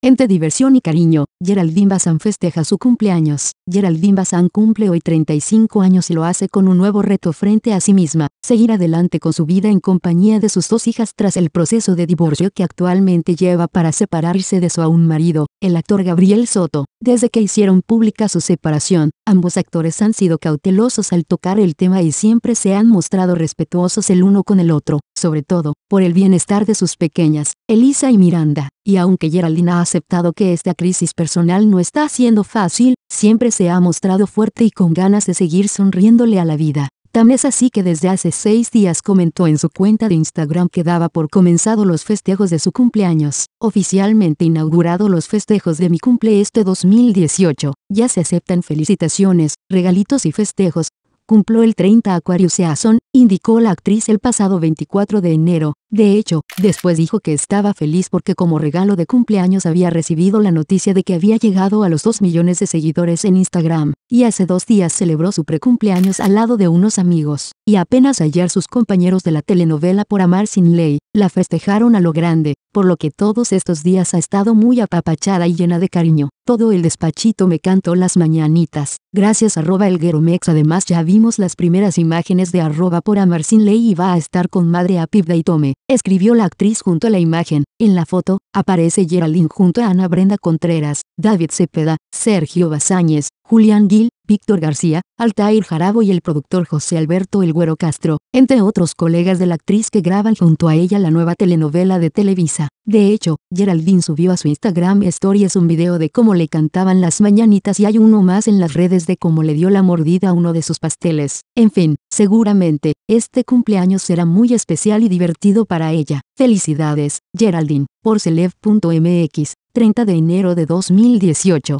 Entre diversión y cariño, Geraldine Bazán festeja su cumpleaños. Geraldine Bazán cumple hoy 35 años y lo hace con un nuevo reto frente a sí misma, seguir adelante con su vida en compañía de sus dos hijas tras el proceso de divorcio que actualmente lleva para separarse de su aún marido, el actor Gabriel Soto. Desde que hicieron pública su separación, ambos actores han sido cautelosos al tocar el tema y siempre se han mostrado respetuosos el uno con el otro, sobre todo, por el bienestar de sus pequeñas, Elisa y Miranda y aunque Geraldine ha aceptado que esta crisis personal no está siendo fácil, siempre se ha mostrado fuerte y con ganas de seguir sonriéndole a la vida. Tan es así que desde hace seis días comentó en su cuenta de Instagram que daba por comenzado los festejos de su cumpleaños. Oficialmente inaugurado los festejos de mi cumple este 2018. Ya se aceptan felicitaciones, regalitos y festejos. Cumpló el 30 Acuario Season, indicó la actriz el pasado 24 de enero. De hecho, después dijo que estaba feliz porque como regalo de cumpleaños había recibido la noticia de que había llegado a los 2 millones de seguidores en Instagram, y hace dos días celebró su precumpleaños al lado de unos amigos, y apenas ayer sus compañeros de la telenovela Por Amar Sin Ley, la festejaron a lo grande, por lo que todos estos días ha estado muy apapachada y llena de cariño. Todo el despachito me cantó las mañanitas. Gracias arroba el Además ya vimos las primeras imágenes de arroba por amar sin ley y va a estar con madre a Pip Tome, escribió la actriz junto a la imagen. En la foto, aparece Geraldine junto a Ana Brenda Contreras, David Cepeda, Sergio Bazáñez, Julián Gil, Víctor García, Altair Jarabo y el productor José Alberto El Güero Castro, entre otros colegas de la actriz que graban junto a ella la nueva telenovela de Televisa. De hecho, Geraldine subió a su Instagram Stories un video de cómo le cantaban las mañanitas y hay uno más en las redes de cómo le dio la mordida a uno de sus pasteles. En fin, seguramente, este cumpleaños será muy especial y divertido para ella. Felicidades, Geraldine, por celeb.mx, 30 de enero de 2018.